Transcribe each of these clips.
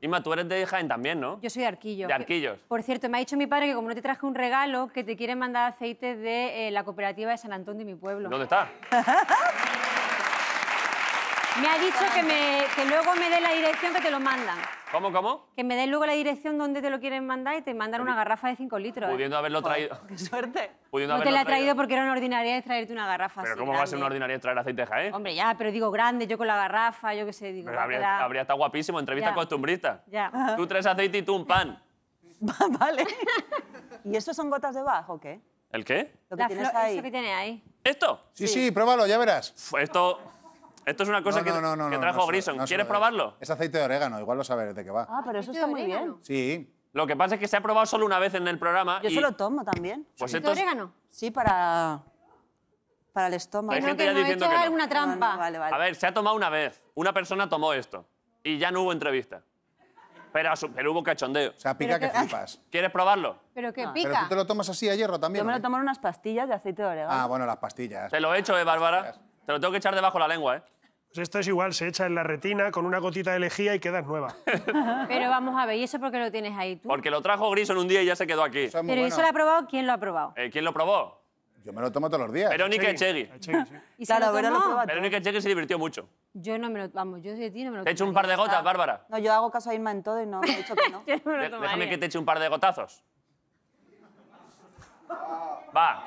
Inma, tú eres de Jaén también, ¿no? Yo soy de Arquillos. De Arquillos. por cierto, me ha dicho mi padre que como no te traje un regalo, que te quieren mandar aceite de eh, la cooperativa de San Antón de mi pueblo. ¿Dónde está? me ha dicho que, me, que luego me dé la dirección que te lo mandan. ¿Cómo, cómo? Que me des luego la dirección donde te lo quieren mandar y te mandan una garrafa de 5 litros. ¿eh? Pudiendo haberlo traído. ¡Qué suerte! Pudiendo no te la he traído porque era una ordinaria de traerte una garrafa Pero ¿cómo va a ser una ordinaria traer aceite ¿eh? Hombre, ya, pero digo grande, yo con la garrafa, yo qué sé, digo... Pero habría, estado guapísimo, entrevista costumbrita. costumbrista. Ya. Tú traes aceite y tú un pan. vale. ¿Y eso son gotas de bajo o qué? ¿El qué? Lo que tienes ahí. Eso que tiene ahí. ¿Esto? Sí, sí, pruébalo, ya verás. Esto... Esto es una cosa que, trajo Grison. ¿Quieres probarlo? Es aceite de orégano, igual lo sabes de qué va. Ah, pero eso está muy bien. Sí. Lo que pasa es que se ha probado solo una vez en el programa. Yo solo tomo también. Pues ¿Aceite de orégano? Sí, para. para el estómago. Hay gente que ya diciendo he alguna trampa. A ver, se ha tomado una vez. Una persona tomó esto. Y ya no hubo entrevista. Pero, pero hubo cachondeo. O sea, pica que, flipas. ¿Quieres probarlo? Pero que ah. pica. Pero tú te lo tomas así a hierro también. Yo me lo tomo en unas pastillas de aceite de orégano. Ah, bueno, las pastillas. Te lo he hecho, ¿eh, Bárbara? Te lo tengo que echar debajo la lengua, ¿eh? Pues esto es igual, se echa en la retina con una gotita de lejía y quedas nueva. Pero vamos a ver, ¿y eso por qué lo tienes ahí tú? Porque lo trajo Griso en un día y ya se quedó aquí. Pero eso lo ha probado, ¿quién lo ha probado? Eh, ¿Quién lo probó? Yo me lo tomo todos los días. Verónica Echegui. ¿Y Claro, lo lo Verónica Echegui se divirtió mucho. Yo no me lo... Vamos, yo de ti no me lo Te echo un par de gotas, Bárbara. No, yo hago caso a Irma en todo y no, he que no. Déjame que te eche un par de gotazos. Va.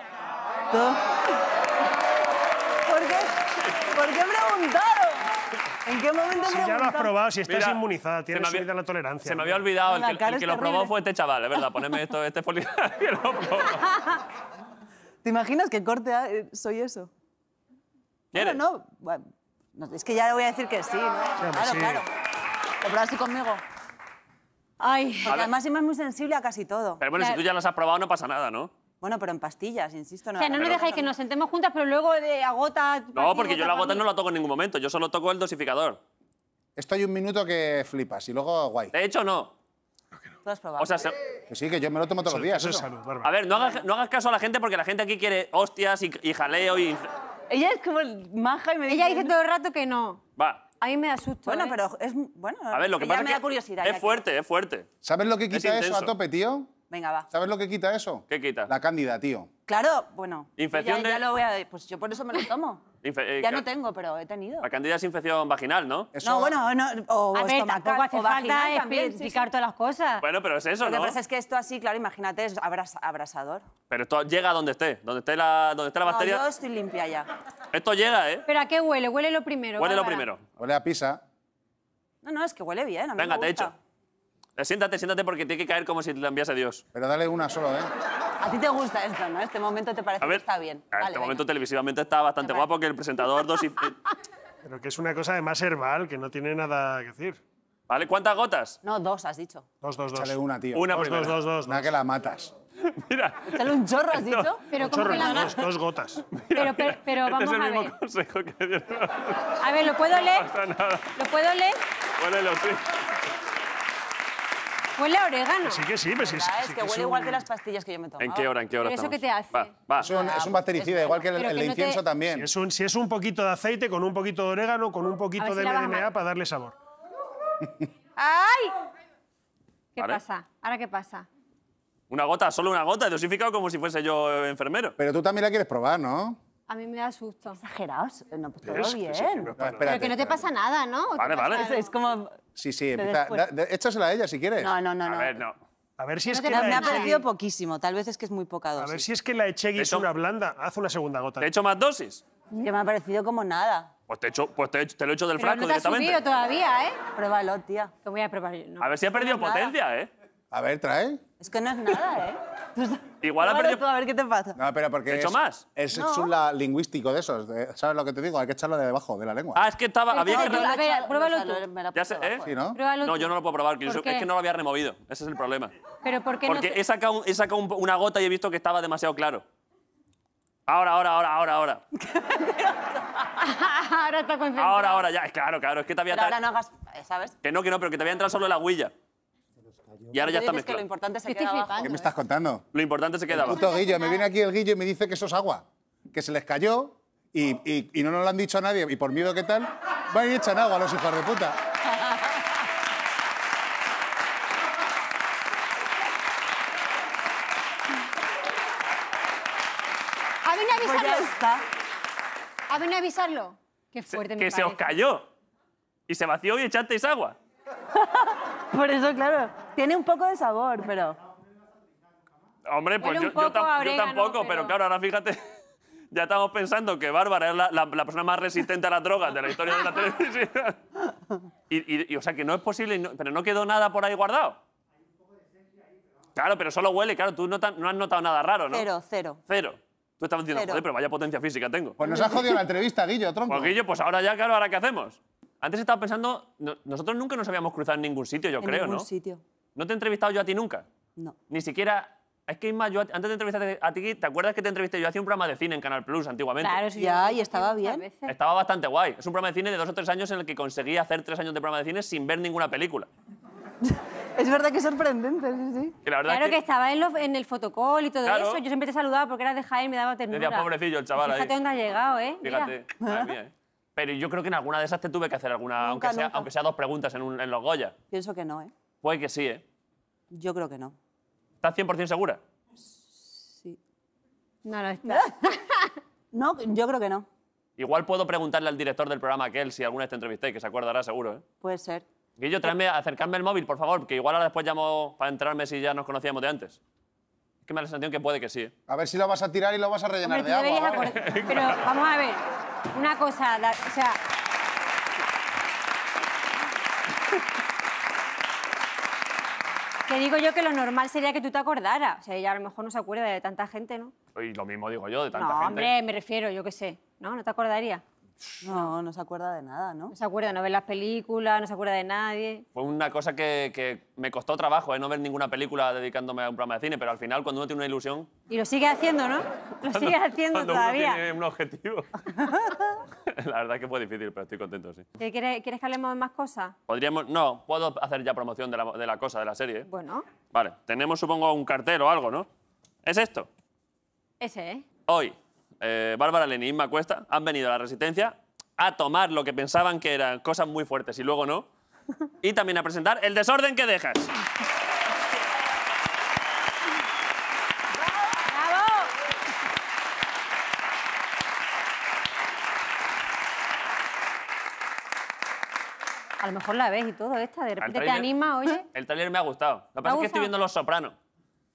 Tú- ¿Por qué preguntaron? ¿En qué momento si ya lo has probado, si estás inmunizada, tienes vida subida la tolerancia. Se me había olvidado, el, que lo probó fue este chaval, es verdad, poneme esto, este folio lo probó. ¿Te imaginas que corte eh, soy eso? ¿Quieres? Bueno, no, es que ya le voy a decir que sí, ¿no? claro, claro, Lo probaste conmigo. Ay, además es muy sensible a casi todo. Pero bueno, si tú ya lo has probado no pasa nada, ¿no? Bueno, pero en pastillas, insisto. No o sea, no nos dejáis que nos sentemos juntas, pero luego de agota... No, porque yo la gota no la toco en ningún momento, yo solo toco el dosificador. Esto hay un minuto que flipas y luego guay. De hecho, no. Tú has probado. O sea, sí, que yo me lo tomo todos los días. Eso es salud, a ver, no hagas, caso a la gente porque la gente aquí quiere hostias y, jaleo y... Ella es como maja y me Ella dice todo el rato que no. Va, A mí me da susto. Bueno, ¿eh? pero es... Bueno, a ver, lo que pasa me es que da curiosidad. es fuerte, es fuerte. ¿Sabes lo que quita eso a tope, tío? Venga, va. ¿Sabes lo que quita eso? ¿Qué quita? La cándida, tío. Claro, bueno. Infección de... ya lo voy a... Pues yo por eso me lo tomo. Eh, ya no tengo, pero he tenido. La candida es infección vaginal, ¿no? No, bueno, o a ver, hace o falta explicar todas las cosas. Bueno, pero es eso, Lo que pasa es que esto así, claro, imagínate, es abrasador. Pero esto llega donde esté, donde esté la, donde esté la bacteria. No, yo estoy limpia ya. Esto llega, ¿eh? ¿Pero a qué huele? Huele lo primero. Huele lo primero. Huele a pisa. No, no, es que huele bien, a Venga, me gusta. te Siéntate, siéntate porque tiene que caer como si te la enviase a Dios. Pero dale una solo, ¿eh? A ti te gusta esto, ¿no? Este momento te parece que está bien. A este momento televisivamente está bastante guapo que el presentador dos y... Pero que es una cosa de más herbal, que no tiene nada que decir. ¿Vale? ¿Cuántas gotas? No, dos, has dicho. Dos, dos, dos. dale una, tío. Una Dos, dos, dos, dos. Una que la matas. Mira, Échale un chorro, has dicho. Pero como que la matas? dos, dos gotas. Pero, pero, pero este es el mismo consejo que dio. A ver, ¿lo puedo leer? No pasa nada. ¿Lo puedo leer? Huélelo, sí. Huele a orégano. Pues sí, que sí, pero pues sí, Es que, huele igual que las pastillas que yo me tomo. ¿En qué hora? ¿En qué hora eso que te hace? Es un, bactericida, igual que el, incienso también. Es un- si es un poquito de aceite, con un poquito de orégano, con un poquito de MDMA para darle sabor. ¡Ay! ¿Qué pasa? ¿Ahora qué pasa? Una gota, solo una gota, dosificado como si fuese yo enfermero. Pero tú también la quieres probar, ¿no? A mí me da susto Exagerados. Eh, no, pues todo bien. Pero, que no te pasa nada, ¿no? Vale, vale. Es como... Sí, sí, empieza, échasela a ella si quieres. No, no, no. A no. ver, no. A ver si es que. La me ha parecido poquísimo, tal vez es que es muy poca dosis. A ver si es que la Echegui es una blanda, haz una segunda gota. ¿Te he hecho más dosis? Que me ha parecido como nada. Pues te, pues te, he hecho, te lo he hecho del Pero frasco no te ha directamente. todavía, ¿eh? Pruébalo, tía. Que voy a probar A ver si ha perdido potencia, ¿eh? A ver, trae. Es que no es nada, ¿eh? Igual ha perdido- a ver qué te pasa. No, pero porque. ¿He hecho es, más? Es un lingüístico de esos. ¿Sabes lo que te digo? Hay que echarlo de debajo de la lengua. Ah, es que estaba. Había que. pruébalo tú. Ya sé, ¿eh? Pues. ¿no? yo no lo puedo probar, es que no lo había removido. Ese es el problema. Pero ¿por qué no Porque he sacado, una gota y he visto que estaba demasiado claro. Ahora, ahora, ahora, ahora, ahora. Ahora está concentrado. Ahora, ahora, ya. Claro, claro, es que te había ahora no hagas, ¿sabes? Que no, que no, pero que te había entrado solo la huilla. Y ahora ya está mezclado. lo importante se queda abajo. ¿Qué me estás contando? Lo importante se queda abajo. Puto guillo, me viene aquí el guillo y me dice que eso es agua, que se les cayó y, y, y no nos lo han dicho a nadie y por miedo qué tal, van y echan agua a los hijos de puta. Pues ya está. A avisarlo. Qué fuerte Que se os cayó. Y se vació y echasteis agua. Por eso, claro, tiene un poco de sabor, pero... Hombre, pues yo, yo tampoco, pero... claro, ahora fíjate, ya estamos pensando que Bárbara es la, la- persona más resistente a las drogas de la historia de la televisión. Y, y- o sea, que no es posible, pero no quedó nada por ahí guardado. Claro, pero solo huele, claro, tú no, no has notado nada raro, ¿no? Cero, cero. Cero. Tú estabas diciendo, joder, pero vaya potencia física tengo. Pues nos has jodido la entrevista, Guillo, tronco. Pues Guillo, pues ahora ya, claro, ¿ahora qué hacemos? Antes estaba pensando, nosotros nunca nos habíamos cruzado en ningún sitio, yo creo, ¿no? en ningún sitio. ¿No te he entrevistado yo a ti nunca? No. Ni siquiera... Es que, Inma, antes de entrevistarte a ti, ¿te acuerdas que te entrevisté yo? Hacía un programa de cine en Canal Plus antiguamente. Claro, sí, Ya, y estaba bien. Estaba bastante guay. Es un programa de cine de dos o tres años en el que conseguí hacer tres años de programa de cine sin ver ninguna película. Es verdad que es sorprendente, sí, sí. Claro que, estaba en, el fotocall y todo eso. Yo siempre te saludaba porque era de Jaime y me daba ternura. Decía, pobrecillo el chaval ahí. Fíjate dónde has llegado, ¿eh? Mira. Fíjate, mía, ¿eh? Pero yo creo que en alguna de esas te tuve que hacer alguna, aunque, sea, dos preguntas en, los Goya. Pienso que no, ¿eh? Puede que sí, ¿eh? Yo creo que no. ¿Estás 100% segura? Sí. No, no está. no, yo creo que no. Igual puedo preguntarle al director del programa aquel si alguna vez te entrevisté, que se acordará seguro, ¿eh? Puede ser. Guillo, tráeme, el móvil, por favor, porque igual ahora después llamo para entrarme si ya nos conocíamos de antes. Es que me da la sensación que puede que sí. ¿eh? A ver si lo vas a tirar y lo vas a rellenar de agua. Pero vamos a ver. Una cosa, o sea... digo yo que lo normal sería que tú te acordaras. O sea, ella a lo mejor no se acuerda de tanta gente, ¿no? Y lo mismo digo yo de tanta gente. No, hombre, me refiero, yo qué sé. ¿No? ¿No te acordaría? No, no se acuerda de nada, ¿no? No se acuerda, no ve las películas, no se acuerda de nadie. Fue una cosa que, me costó trabajo, ¿eh? no ver ninguna película dedicándome a un programa de cine, pero al final cuando uno tiene una ilusión... Y lo sigue haciendo, ¿no? Lo sigue haciendo cuando todavía. tiene un objetivo. La verdad es que fue difícil, pero estoy contento, sí. ¿Quieres, ¿Quieres que hablemos de más cosas? Podríamos... No, puedo hacer ya promoción de la, cosa, de la serie. ¿eh? Bueno. Vale, tenemos supongo un cartel o algo, ¿no? ¿Es esto? Ese, ¿eh? Hoy, eh, Bárbara Lenin y Inma Cuesta han venido a la Resistencia a tomar lo que pensaban que eran cosas muy fuertes y luego no, y también a presentar El desorden que dejas. A lo mejor la ves y todo esta, de repente te anima, oye. El taller me ha gustado. Lo que que estoy viendo Los Sopranos.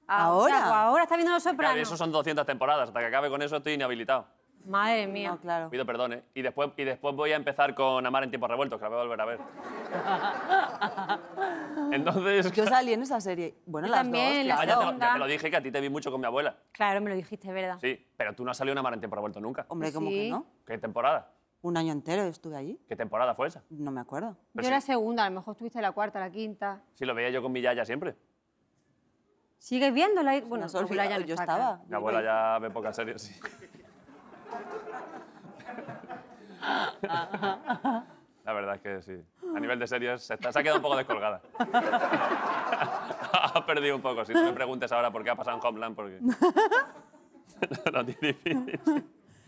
¿Ahora? ahora está viendo Los Sopranos. Eso son 200 temporadas. Hasta que acabe con eso estoy inhabilitado. Madre mía. claro. Pido perdón, ¿eh? Y después, y después voy a empezar con Amar en tiempo revueltos, que la voy a volver a ver. Entonces... Yo salí en esa serie. Bueno, las también, dos. Ah, ya, te lo, dije, que a ti te vi mucho con mi abuela. Claro, me lo dijiste, ¿verdad? Sí, pero tú no has salido en Amar en tiempos revueltos nunca. Hombre, ¿cómo que no? ¿Qué temporada? Un año entero estuve allí. ¿Qué temporada fue esa? No me acuerdo. yo era la segunda, a lo mejor estuviste la cuarta, la quinta. Sí, lo veía yo con mi yaya siempre. ¿Sigue viéndola? Bueno, solo yo estaba. Mi abuela ya ve pocas series, sí. La verdad es que sí. A nivel de series se, está, se ha quedado un poco descolgada. ha perdido un poco. Si tú me preguntes ahora por qué ha pasado en Homeland, porque... no,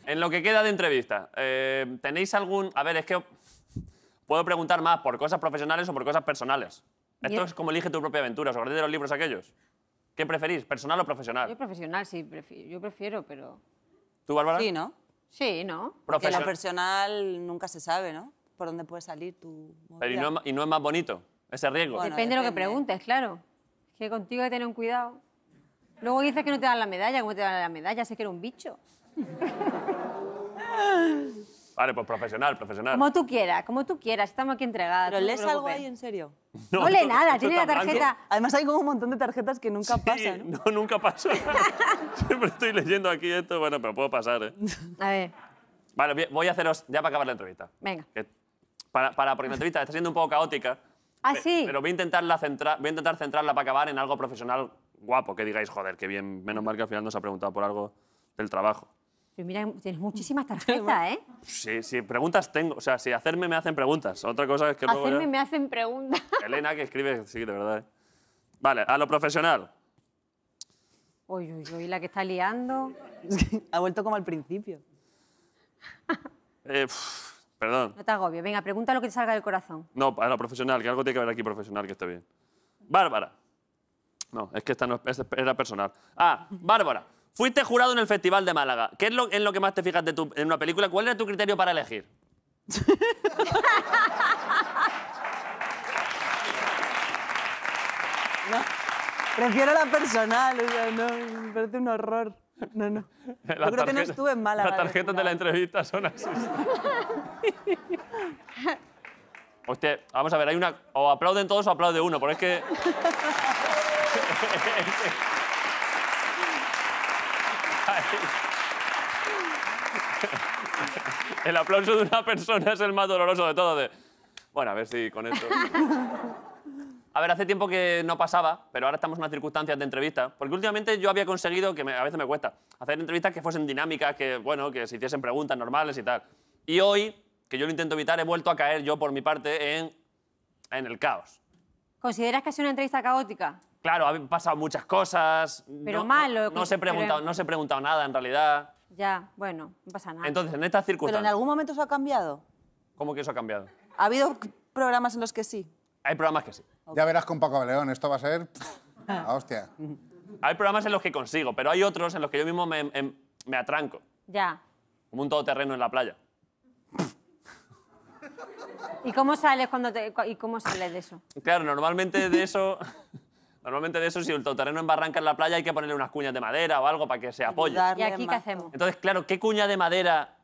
En lo que queda de entrevista, eh, ¿tenéis algún...? A ver, es que puedo preguntar más por cosas profesionales o por cosas personales. Esto es como elige tu propia aventura. ¿Os de los libros aquellos? ¿Qué preferís, personal o profesional? Yo profesional, sí, prefiero, yo prefiero, pero... ¿Tú, Bárbara? Sí, ¿no? Sí, ¿no? Porque la personal nunca se sabe, ¿no? Por dónde puede salir tu... Pero y no, es más bonito ese riesgo. depende, de lo que preguntes, claro. Es que contigo hay que tener un cuidado. Luego dices que no te dan la medalla, ¿cómo te dan la medalla? Sé que era un bicho. Vale, pues profesional, profesional. Como tú quieras, como tú quieras, estamos aquí entregados ¿Pero lees algo ahí en serio? No, nada, tiene la tarjeta. Además hay como un montón de tarjetas que nunca sí, pasan. ¿eh? ¿no? nunca pasa. Siempre estoy leyendo aquí esto, bueno, pero puedo pasar, ¿eh? A ver. Vale, voy a haceros, ya para acabar la entrevista. Venga. para, para, porque la entrevista está siendo un poco caótica. Ah, sí. Pero voy a, intentarla centrar, voy a intentar centrarla para acabar en algo profesional guapo, que digáis, joder, qué bien, menos mal que al final nos ha preguntado por algo del trabajo. Pues mira, tienes mm. muchísimas tarjetas, ¿eh? Sí, preguntas tengo. O sea, si hacerme me hacen preguntas. Otra cosa es que Hacerme me hacen preguntas. Elena que escribe, sí, de verdad. ¿eh? Vale, a lo profesional. Uy, uy, uy, la que está liando. Ha vuelto como al principio. Eh, perdón. No te agobio. Venga, pregunta lo que te salga del corazón. No, a lo profesional, que algo tiene que ver aquí profesional que esté bien. Bárbara. No, es que esta no es- era personal. Ah, Bárbara. Fuiste jurado en el Festival de Málaga. ¿Qué es lo, lo que más te fijas de en una película? ¿Cuál era tu criterio para elegir? prefiero la personal, me parece un horror. No, no. Yo tarjeta, creo que no estuve en Málaga. Las tarjetas de la entrevista son así. Hostia, vamos a ver, hay una... O aplauden todos o aplaude uno, porque es que... El aplauso de una persona es el más doloroso de todo. Bueno, a ver si con esto... A ver, hace tiempo que no pasaba, pero ahora estamos en unas circunstancias de entrevista, porque últimamente yo había conseguido, que a veces me cuesta, hacer entrevistas que fuesen dinámicas, que, bueno, que se hiciesen preguntas normales y tal. Y hoy, que yo lo intento evitar, he vuelto a caer yo por mi parte en, en el caos. ¿Consideras que ha sido una entrevista caótica? Claro, han pasado muchas cosas. Pero no, malo. No, se ha preguntado, nada, en realidad. Ya, bueno, no pasa nada. Entonces, en esta circunstancias... ¿Pero en algún momento eso ha cambiado? ¿Cómo que eso ha cambiado? ¿Ha habido programas en los que sí? Hay programas que sí. Ya verás con Paco León, esto va a ser... a hostia. Hay programas en los que consigo, pero hay otros en los que yo mismo me, em, atranco. Ya. Como un todoterreno en la playa. ¿Y cómo sales cuando y cómo sales de eso? Claro, normalmente de eso Normalmente de eso, si el todoterreno embarranca en la playa, hay que ponerle unas cuñas de madera o algo para que se apoye. ¿Y aquí qué hacemos? Entonces, claro, ¿qué cuña de madera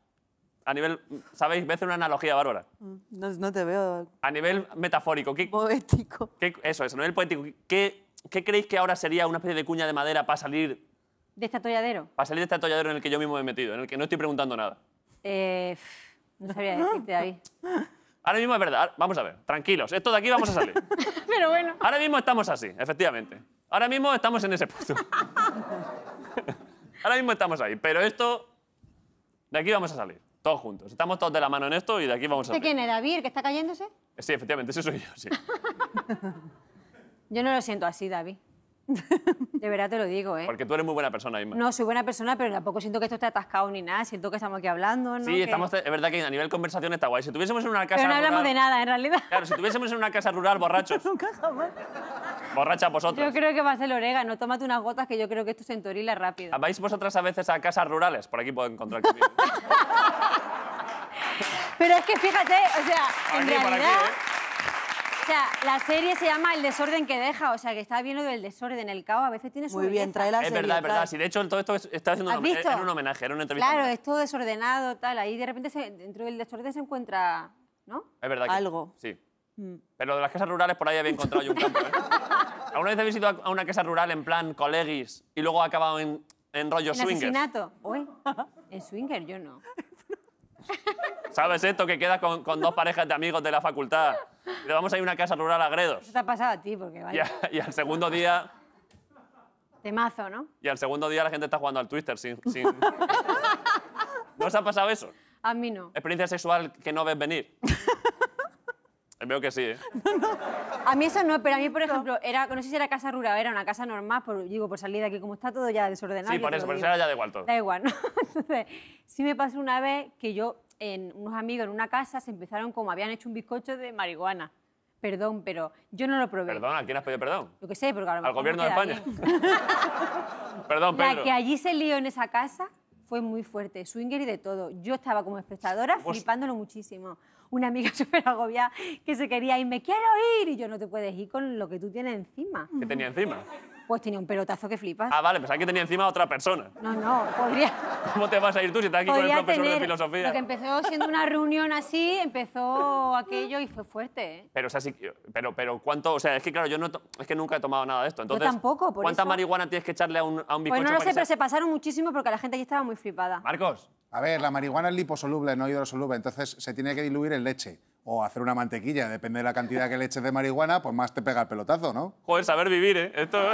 a nivel, ¿sabéis? hace una analogía, Bárbara. Mm, no, te veo. A nivel metafórico. ¿qué, poético. ¿qué, eso, eso, a nivel poético. ¿qué, ¿Qué creéis que ahora sería una especie de cuña de madera para salir... ¿De este atolladero? Para salir de este atolladero en el que yo mismo me he metido, en el que no estoy preguntando nada. Eh, no sabría decirte, David. Ahora mismo es verdad. Vamos a ver, tranquilos. Esto de aquí vamos a salir. Pero bueno. Ahora mismo estamos así, efectivamente. Ahora mismo estamos en ese punto. Ahora mismo estamos ahí. Pero esto. De aquí vamos a salir. Todos juntos. Estamos todos de la mano en esto y de aquí vamos a salir. ¿De quién es David, que está cayéndose? Sí, efectivamente, ese soy yo, sí. yo no lo siento así, David. De verdad te lo digo, ¿eh? Porque tú eres muy buena persona, Inma. No, soy buena persona, pero tampoco siento que esto esté atascado ni nada. Siento que estamos aquí hablando, ¿no? Sí, estamos, es verdad que a nivel conversación está guay. Si tuviésemos en una casa Pero no hablamos de nada, en realidad. Claro, si tuviésemos en una casa rural borrachos. Nunca jamás. Yo creo que va a ser orega, no Tómate unas gotas que yo creo que esto se entorila rápido. Ah, ¿Vais vosotras a veces a casas rurales? Por aquí puedo encontrar... que pero es que fíjate, o sea, en realidad... ¿eh? O sea, la serie se llama El desorden que deja, o sea, que está bien lo desorden, el caos, a veces tiene su Muy bien, trae la Es verdad, es verdad. Sí, de hecho, todo esto está haciendo un, visto? Era un homenaje, era una entrevista. Claro, es todo desordenado, tal. Ahí de repente dentro del desorden se encuentra, ¿no? Es verdad. Algo. Sí. Mm. Pero de las casas rurales por ahí había encontrado yo un campo. ¿eh? ¿Alguna vez he visitado a una casa rural en plan colegis y luego ha acabado en, en rollo ¿En asesinato? ¿Hoy? ¿En swinger? Yo no. ¿Sabes esto? Que quedas con dos parejas de amigos de la facultad le vamos a ir a una casa rural a Gredos. Eso te ha pasado a ti, porque vaya. Y, al segundo día, Temazo, ¿no? y al segundo día la gente está jugando al Twister sin, ¿No os ha pasado eso? A mí no. Experiencia sexual que no ves venir. Veo que sí, ¿eh? A mí eso no, pero a mí, por ejemplo, era, no sé si era casa rural, era una casa normal, por, digo, por salir de aquí, como está todo ya desordenado. Sí, por eso, eso era ya de igual todo. Da igual, ¿no? Entonces, sí me pasó una vez que yo en unos amigos en una casa se empezaron como habían hecho un bizcocho de marihuana. Perdón, pero yo no lo probé. ¿Perdón? ¿A ¿quién has pedido perdón? Yo qué sé, Al gobierno de España. perdón, Pedro. La que allí se lío en esa casa fue muy fuerte, swinger y de todo. Yo estaba como espectadora flipándolo muchísimo. Una amiga súper agobiada que se quería ir, me quiero ir, y yo no te puedes ir con lo que tú tienes encima. ¿Qué tenía encima? Pues tenía un pelotazo que flipas. Ah, vale, pensaba que tenía encima a otra persona. No, no, podría... ¿Cómo te vas a ir tú si estás aquí con el profesor de filosofía? Lo que empezó siendo una reunión así, empezó aquello y fue fuerte, ¿eh? Pero, o sea, sí, pero, pero ¿cuánto...? O sea, es que claro, yo no... Es que nunca he tomado nada de esto, entonces... Yo tampoco, por ¿Cuánta marihuana tienes que echarle a un, a un Pues no lo sé, pero se pasaron muchísimo porque la gente allí estaba muy flipada. Marcos. A ver, la marihuana es liposoluble, no hidrosoluble, entonces se tiene que diluir en leche o hacer una mantequilla, depende de la cantidad que le eches de marihuana, pues más te pega el pelotazo, ¿no? Joder, saber vivir, ¿eh? Esto...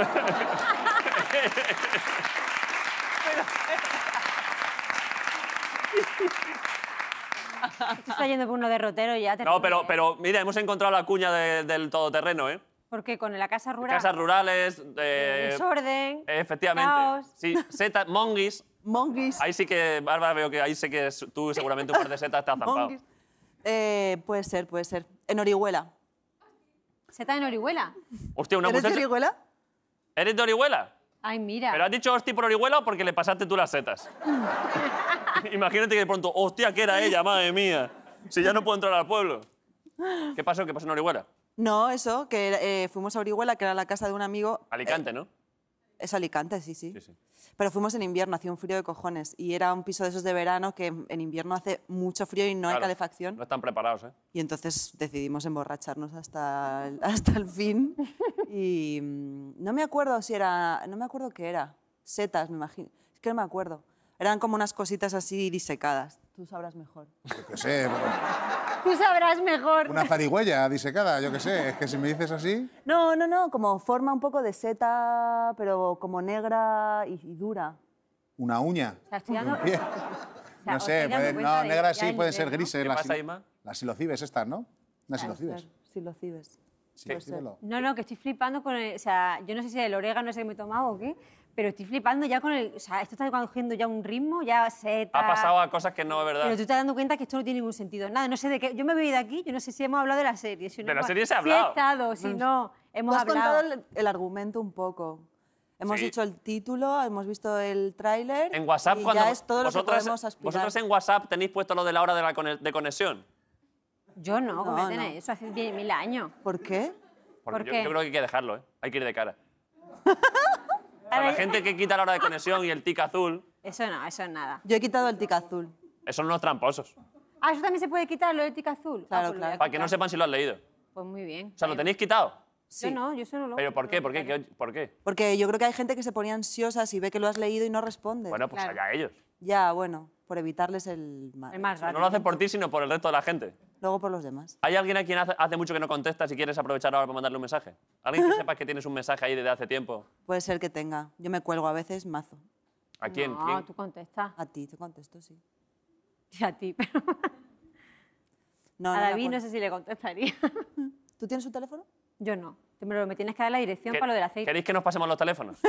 está yendo por uno derrotero ya. no, pero, ¿eh? pero mira, hemos encontrado la cuña del todoterreno, ¿eh? Porque con la casa rural. Casas rurales. Eh, desorden. Efectivamente. Sí, setas, monguis. Monguis. Ahí sí que, Bárbara, veo que ahí sé que tú seguramente un par de setas te has zampado. Eh, puede ser, puede ser. En Orihuela. ¿Zeta en Orihuela? Hostia, una ¿Eres de Orihuela? ¿Eres de Orihuela? Ay, mira. ¿Pero has dicho hosti por Orihuela o porque le pasaste tú las setas? Imagínate que de pronto, hostia, qué era ella, madre mía. Si ya no puedo entrar al pueblo. ¿Qué pasó? ¿Qué pasó en Orihuela? No, eso, que eh, fuimos a Orihuela, que era la casa de un amigo. Eh, Alicante, ¿no? Es Alicante, sí, sí, Pero fuimos en invierno, hacía un frío de cojones. Y era un piso de esos de verano que en invierno hace mucho frío y no hay calefacción. No están preparados, ¿eh? Y entonces decidimos emborracharnos hasta hasta el fin. y mm, no me acuerdo si era. No me acuerdo qué era. Setas, me imagino. Es que no me acuerdo. Eran como unas cositas así disecadas. Tú sabrás mejor. Yo qué sé, pero... Tú sabrás mejor. Una zarigüeya disecada, yo qué sé. Es que si me dices así... No, no, no. Como forma un poco de seta, pero como negra y, dura. ¿Una uña? O sea, estoy No sé, no, negra sí, puede ser grises. ¿Qué Las, pasa, las silocibes estas, ¿no? Las silocibes. Silocibes. Sí, No, no, que estoy flipando con O sea, yo no sé si el orégano ese que me tomado o qué, pero estoy flipando ya con el... O sea, esto está cogiendo ya un ritmo, ya se Ha pasado a cosas que no es verdad. Pero tú estás dando cuenta que esto no tiene ningún sentido. Nada, no sé de qué... Yo me he de aquí, yo no sé si hemos hablado de la serie. Si no de la serie se ha hablado. Si he estado, si no, hemos ¿Tú has contado el, argumento un poco. Hemos dicho el título, hemos visto el tráiler. En WhatsApp, y cuando ya es todo en WhatsApp tenéis puesto lo de la hora de, conexión? Yo no, no, no. eso hace mil años. ¿Por qué? Porque yo, creo que hay que dejarlo, ¿eh? Hay que ir de cara. la gente que quita la hora de conexión y el tic azul. Eso no, eso es nada. Yo he quitado el tic azul. eso son los tramposos. Ah, eso también se puede quitar, lo del tic azul. Ah, claro, pues claro. Para que no sepan si lo has leído. Pues muy bien. O sea, lo tenéis quitado. Sí. no, yo solo lo ¿Pero por qué? ¿Por qué? ¿Por qué? Porque yo creo que hay gente que se pone ansiosa si ve que lo has leído y no responde. Bueno, pues allá ellos. Ya, bueno, por evitarles el mal. No lo haces por ti, sino por el resto de la gente luego por los demás. ¿Hay alguien a quien hace, mucho que no contesta si quieres aprovechar ahora para mandarle un mensaje? ¿Alguien que sepas que tienes un mensaje ahí desde hace tiempo? Puede ser que tenga. Yo me cuelgo a veces mazo. ¿A quién? No, tú contestas. A ti, te contesto, sí. Y a ti, pero... No, a David no sé si le contestaría. ¿Tú tienes un teléfono? Yo no. Pero me tienes que dar la dirección para lo del aceite. ¿Queréis que nos pasemos los teléfonos?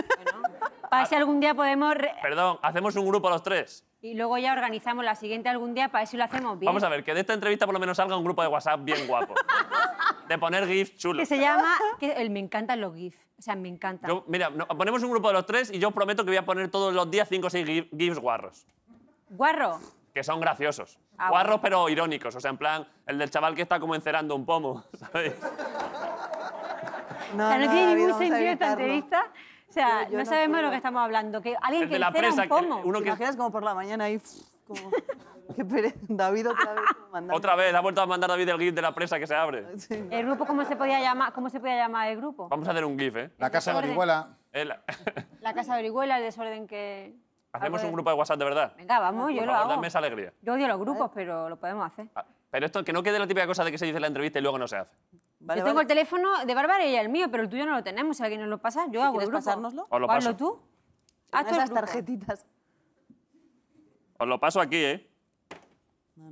para si algún día podemos... Perdón, hacemos un grupo los tres y luego ya organizamos la siguiente algún día para ver si lo hacemos bien. Vamos a ver, que de esta entrevista por lo menos salga un grupo de WhatsApp bien guapo. de poner GIFs chulos. Que se llama... Que el, me encantan los GIFs. O sea, me encanta. mira, ponemos un grupo de los tres y yo prometo que voy a poner todos los días cinco o seis GIFs guarros. ¿Guarro? Que son graciosos. Ah, guarros pero irónicos. O sea, en plan, el del chaval que está como encerando un pomo, ¿sabéis? No, no, no tiene ningún sentido esta entrevista. O sea, no, sabemos de lo que estamos hablando. Que alguien que de la un pomo. uno que... ¿Te imaginas como por la mañana ahí... Qué David otra vez Otra vez, ha vuelto a mandar David el GIF de la presa que se abre. ¿El grupo cómo se, podía llamar, cómo se podía llamar el grupo? Vamos a hacer un GIF, ¿eh? La Casa de Orihuela. La Casa de Orihuela, el desorden que... Hacemos un grupo de WhatsApp de verdad. Venga, vamos, yo lo hago. Dame esa alegría. Yo odio los grupos, pero lo podemos hacer. Ah, pero esto, que no quede la típica cosa de que se dice en la entrevista y luego no se hace yo tengo el teléfono de Bárbara y el mío, pero el tuyo no lo tenemos. Si alguien nos lo pasa, yo hago el grupo. pasárnoslo? Os lo paso. tú. Haz las tarjetitas. Os lo paso aquí, ¿eh?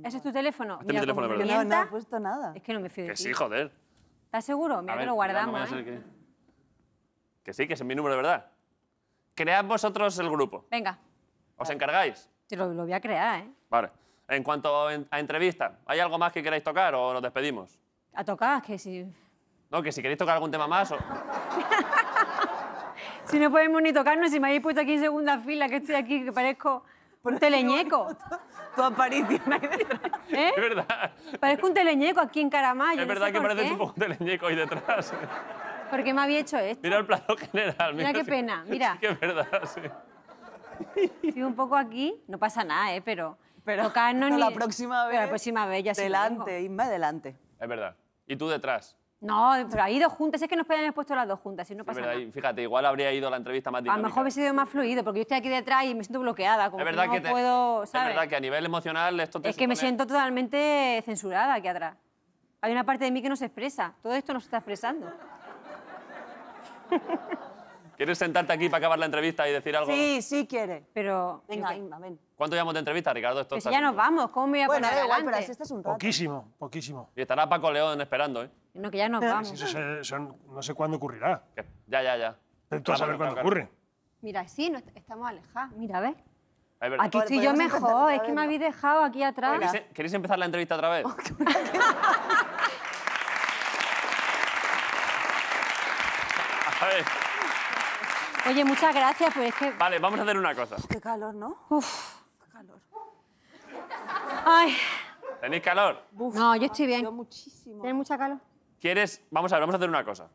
¿Ese es tu teléfono? Este No, he puesto nada. Es que no me fío de Que sí, joder. ¿Estás seguro? Mira que lo guardamos. ¿eh? que... sí, que es mi número de verdad. Cread vosotros el grupo. Venga. ¿Os encargáis? lo, lo voy a crear, ¿eh? Vale. En cuanto a entrevista, ¿hay algo más que queráis tocar o nos despedimos? A tocar, que si... No, que si queréis tocar algún tema más o... si no podemos ni tocarnos, si me habéis puesto aquí en segunda fila, que estoy aquí, que parezco un teleñeco. Tu aparición ahí detrás. Es verdad. Parezco un teleñeco aquí en Caramayo. Es verdad que pareces un poco un teleñeco ahí detrás. ¿Por qué me había hecho esto? Mira el plato general. Mira, qué pena, mira. Sí que es verdad, sí. Estoy un poco aquí, no pasa nada, ¿eh? Pero, pero tocarnos ni... la próxima vez... la próxima vez ya Delante, sí Isma, delante. Es verdad. Y tú detrás. No, pero ahí dos juntas, es que nos podían haber puesto las dos juntas y no pasa nada. Fíjate, igual habría ido la entrevista más dinámica. A lo mejor hubiese sido más fluido, porque yo estoy aquí detrás y me siento bloqueada, como es verdad que, puedo, que a nivel emocional esto te Es que me siento totalmente censurada aquí atrás. Hay una parte de mí que no se expresa, todo esto no se está expresando. ¿Quieres sentarte aquí para acabar la entrevista y decir algo? Sí, sí quiere. Pero... Venga, venga, ven. ¿Cuánto llevamos de entrevista, Ricardo? Esto pues ya nos vamos, ¿cómo me voy a Bueno, poner igual, adelante? pero así es un rato. Poquísimo, poquísimo. Y estará Paco León esperando, ¿eh? No, que ya nos ah, vamos. no sé cuándo ocurrirá. Ya, ya, ya. Pero tú a ver ah, cuándo ocurre. Mira, sí, estamos alejados. Mira, a ver. Aquí estoy yo mejor. Es que me habéis dejado aquí atrás. ¿Queréis, eh, queréis empezar la entrevista otra vez? A ver, Oye, muchas gracias, pues es que... Vale, vamos a hacer una cosa. Qué calor, ¿no? Uf. Qué calor. Ay. ¿Tenéis calor? no, yo estoy bien. muchísimo. ¿Tienes mucha calor? ¿Quieres...? Vamos a ver, vamos a hacer una cosa.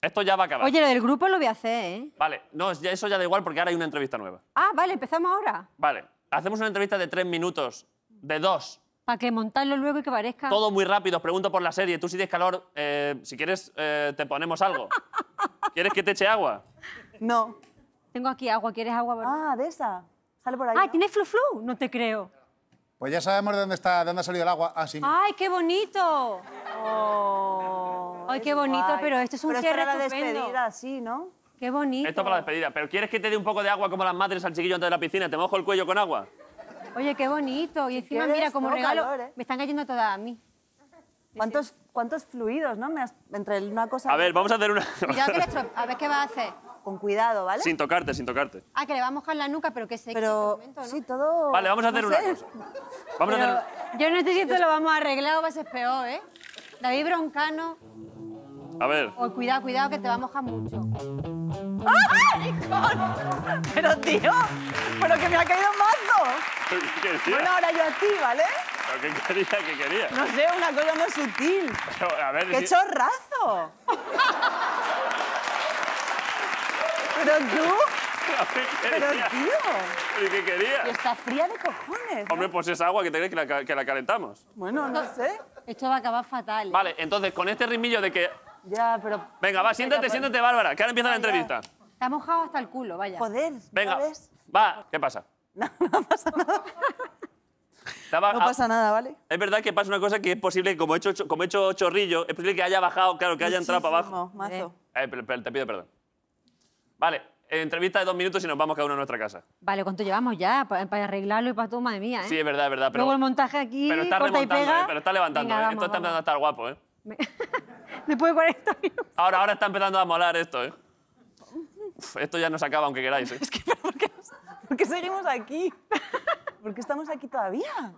Esto ya va a acabar. Oye, lo del grupo lo voy a hacer, ¿eh? Vale, no, eso ya da igual porque ahora hay una entrevista nueva. Ah, vale, empezamos ahora. Vale, hacemos una entrevista de tres minutos, de dos. Para que montarlo luego y que parezca... Todo muy rápido, os pregunto por la serie. Tú si tienes calor, eh, si quieres, eh, te ponemos algo. ¿Quieres que te eche agua? No. Tengo aquí agua, ¿quieres agua? Ah, de esa. Sale por ahí. Ah, ¿tiene flu No te creo. Pues ya sabemos de dónde está, de dónde ha salido el agua. Ah, ¡Ay, qué bonito! Oh, ¡Ay, qué bonito! Pero esto es un cierre para despedida, sí, ¿no? ¡Qué bonito! Esto para la despedida. ¿Pero quieres que te dé un poco de agua como las madres al chiquillo antes de la piscina? ¿Te mojo el cuello con agua? Oye, qué bonito. Y encima, mira, como regalo, ¿eh? me están cayendo todas a mí. ¿Cuántos, cuántos fluidos, no? Me has... Entre una cosa... A ver, vamos a hacer una... que a ver qué va a hacer con cuidado, ¿vale? Sin tocarte, sin tocarte. Ah, que le va a mojar la nuca, pero que se... Pero, sí, todo... Vale, vamos a hacer una cosa. Vamos a hacer... Yo no sé si esto lo vamos a arreglar o va a ser peor, ¿eh? David Broncano... A ver. cuidado, cuidado, que te va a mojar mucho. ¡Ah! ah pero, tío, pero que me ha caído un mazo. ¿Qué bueno, ahora yo a ti, ¿vale? Lo qué quería? ¿Qué quería? No sé, una cosa más sutil. a ver, ¡Qué chorrazo! Pero tú... Pero tío. ¿Y qué quería? Y está fría de cojones. Hombre, pues es agua que te crees que la, calentamos. Bueno, no sé. Esto va a acabar fatal. ¿eh? Vale, entonces con este ritmillo de que. Ya, pero. Venga, va, siéntate, pues. siéntate, Bárbara, que ahora empieza la entrevista. Está mojado hasta el culo, vaya. Joder, venga. Ves? Va, ¿qué pasa? No, no pasa nada. no pasa nada, ¿vale? Es verdad que pasa una cosa que es posible como he hecho, como hecho chorrillo, es posible que haya bajado, claro, que haya entrado para abajo. Mazo. Eh, te pido perdón. Vale, entrevista de dos minutos y nos vamos cada uno a nuestra casa. Vale, ¿cuánto llevamos ya? Para, arreglarlo y para todo, madre mía, ¿eh? Sí, es verdad, es verdad. Pero, Luego el montaje aquí, pero está corta y pega. ¿eh? Pero está levantando, Venga, ¿eh? está empezando a estar guapo, ¿eh? Después de 40 minutos. Ahora, ahora está empezando a molar esto, ¿eh? esto ya no se acaba, aunque queráis, ¿eh? Es que, ¿por qué, seguimos aquí? ¿Por qué estamos aquí todavía?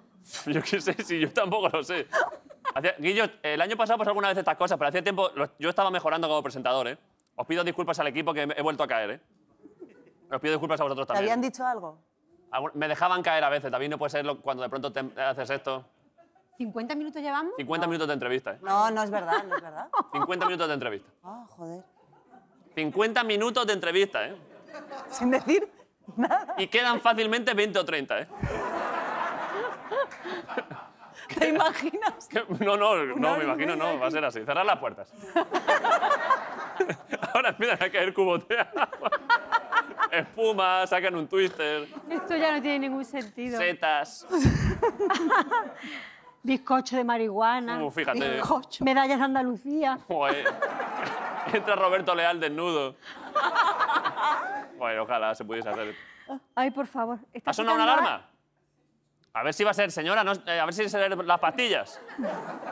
Yo qué sé, si yo tampoco lo sé. Guillo, el año pasado pues alguna vez estas cosas, pero hacía tiempo... Yo estaba mejorando como presentador, ¿eh? Os pido disculpas al equipo que he vuelto a caer, ¿eh? Os pido disculpas a vosotros también. ¿Te habían dicho algo? Me dejaban caer a veces, también no puede ser cuando de pronto haces esto. ¿50 minutos llevamos? 50 minutos de entrevista. ¿eh? No, no es verdad, no es verdad. 50 minutos de entrevista. Ah, joder. 50 minutos de entrevista, ¿eh? Sin decir nada. Y quedan fácilmente 20 o 30, ¿eh? ¿Te imaginas? No, no, no, me imagino, no, va a ser así. Cerrar las puertas. Mira empiezan a caer Espuma, sacan un twister. Esto ya no tiene ningún sentido. Setas. Bizcocho de marihuana. Uh, fíjate. Medallas de Andalucía. Entra Roberto Leal desnudo. bueno, ojalá se pudiese hacer. Ay, por favor. ¿Ha sonado una alarma? A ver si va a ser, señora, eh, a ver si se a las pastillas.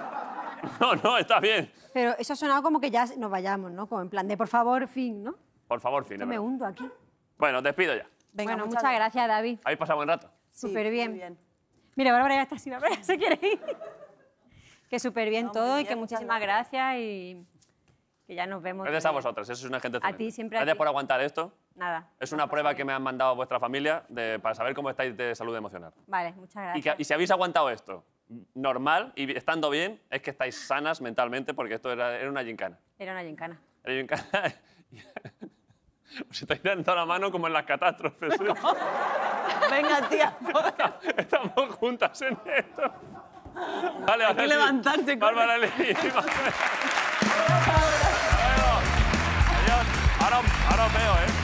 No, no, está bien. Pero eso ha sonado como que ya nos vayamos, ¿no? Como en plan de por favor, fin, ¿no? Por favor, fin. me hundo aquí. Bueno, despido ya. Venga, bueno, muchas, gracias, David. ¿Habéis pasado buen rato? Súper bien. bien. Mira, Bárbara ya está así, Bárbara se quiere ir. que súper bien todo y que muchísimas gracias. y que ya nos vemos. Gracias a vosotras, eso es una gente A ti siempre. Gracias por aguantar esto. Nada. Es una prueba que me han mandado vuestra familia para saber cómo estáis de salud emocional. Vale, muchas gracias. Y, si habéis aguantado esto normal y estando bien, es que estáis sanas mentalmente porque esto era, una gincana. Era una gincana. Era gincana. Os estáis dando la mano como en las catástrofes. ¿eh? Venga, tía. Estamos juntas en esto. Vale, Hay que levantarse. Bárbara Lili. Ahora, ahora veo, ¿eh?